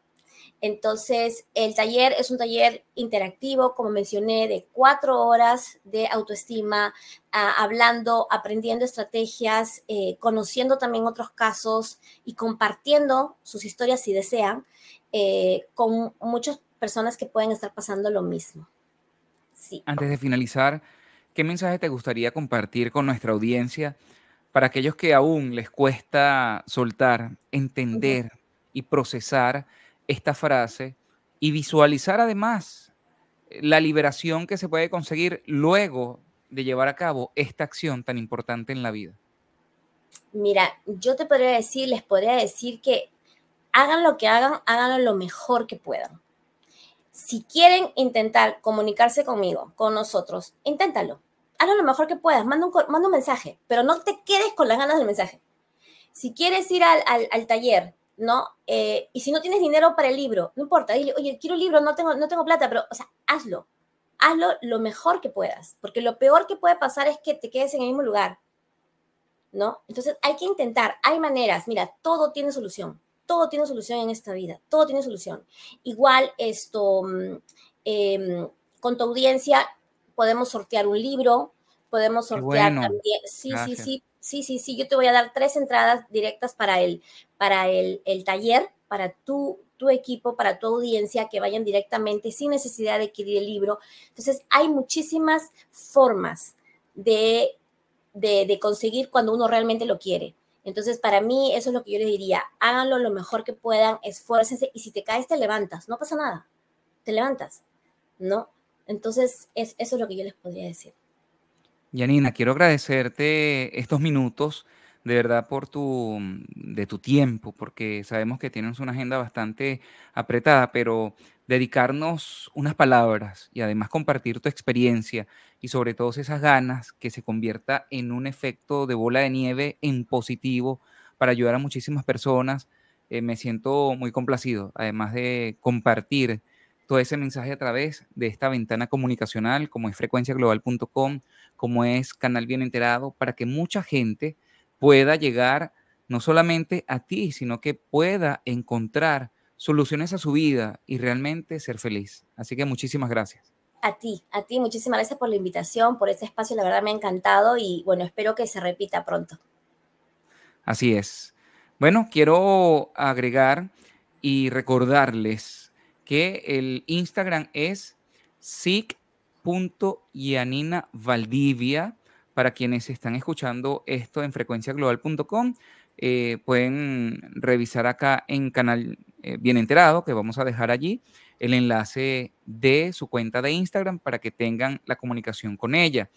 [SPEAKER 2] Entonces, el taller es un taller interactivo, como mencioné, de cuatro horas de autoestima, ah, hablando, aprendiendo estrategias, eh, conociendo también otros casos y compartiendo sus historias si desean eh, con muchas personas que pueden estar pasando lo mismo.
[SPEAKER 1] Sí. Antes de finalizar, ¿qué mensaje te gustaría compartir con nuestra audiencia? para aquellos que aún les cuesta soltar, entender y procesar esta frase y visualizar además eh, la liberación que se puede conseguir luego de llevar a cabo esta acción tan importante en la vida?
[SPEAKER 2] Mira, yo te podría decir, les podría decir que hagan lo que hagan, háganlo lo mejor que puedan. Si quieren intentar comunicarse conmigo, con nosotros, inténtalo hazlo lo mejor que puedas, manda un, un mensaje, pero no te quedes con las ganas del mensaje. Si quieres ir al, taller, ¿no? Eh, y si no tienes dinero para el libro, no importa, dile, oye, quiero el libro, no tengo, no tengo plata, pero, o sea, hazlo. Hazlo lo mejor que puedas, porque lo peor que puede pasar es que te quedes en el mismo lugar, ¿no? Entonces hay que intentar, hay maneras, mira, todo tiene solución, todo tiene solución en esta vida, todo tiene solución. Igual esto, mm, em, con tu audiencia, podemos sortear un libro, podemos sortear también, sí, sí, sí, sí, sí, sí, yo te voy a dar tres entradas directas para el, para el, el taller, para tu, tu equipo, para tu audiencia, que vayan directamente sin necesidad de adquirir el libro. Entonces, hay muchísimas formas de, de, de conseguir cuando uno realmente lo quiere. Entonces, para mí, eso es lo que yo les diría. Háganlo lo mejor que puedan, esfuércense y si te caes, te levantas. No pasa nada. Te levantas, ¿no? Entonces, es, eso es lo que yo les podría decir.
[SPEAKER 1] Yanina, quiero agradecerte estos minutos, de verdad, por tu, de tu tiempo, porque sabemos que tienes una agenda bastante apretada, pero dedicarnos unas palabras y además compartir tu experiencia y sobre todo esas ganas que se convierta en un efecto de bola de nieve en positivo para ayudar a muchísimas personas. Eh, me siento muy complacido, además de compartir todo ese mensaje a través de esta ventana comunicacional, como es frecuenciaglobal.com, como es Canal Bien Enterado, para que mucha gente pueda llegar no solamente a ti, sino que pueda encontrar soluciones a su vida y realmente ser feliz. Así que muchísimas gracias.
[SPEAKER 2] A ti, a ti, muchísimas gracias por la invitación, por este espacio, la verdad me ha encantado y bueno, espero que se repita pronto.
[SPEAKER 1] Así es. Bueno, quiero agregar y recordarles que el Instagram es sic.yanina Valdivia. Para quienes están escuchando esto en frecuenciaglobal.com, eh, pueden revisar acá en canal eh, Bien Enterado, que vamos a dejar allí el enlace de su cuenta de Instagram para que tengan la comunicación con ella.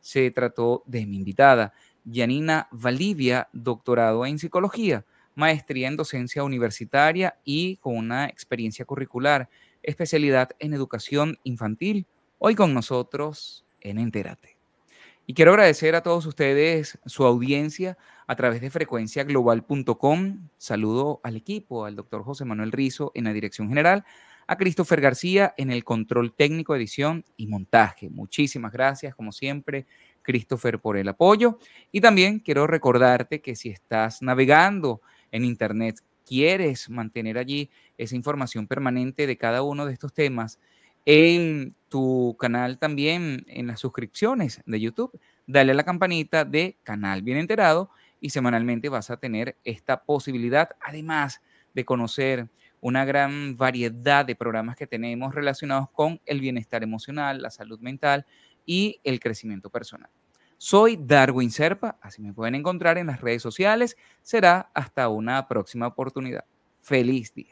[SPEAKER 1] Se trató de mi invitada, Yanina Valdivia, doctorado en psicología maestría en docencia universitaria y con una experiencia curricular, especialidad en educación infantil, hoy con nosotros en Entérate. Y quiero agradecer a todos ustedes su audiencia a través de frecuenciaglobal.com. Saludo al equipo, al doctor José Manuel Rizo en la dirección general, a Christopher García en el control técnico, edición y montaje. Muchísimas gracias, como siempre, Christopher, por el apoyo. Y también quiero recordarte que si estás navegando en Internet, quieres mantener allí esa información permanente de cada uno de estos temas, en tu canal también, en las suscripciones de YouTube, dale a la campanita de Canal Bien Enterado y semanalmente vas a tener esta posibilidad, además de conocer una gran variedad de programas que tenemos relacionados con el bienestar emocional, la salud mental y el crecimiento personal. Soy Darwin Serpa, así me pueden encontrar en las redes sociales. Será hasta una próxima oportunidad. Feliz día.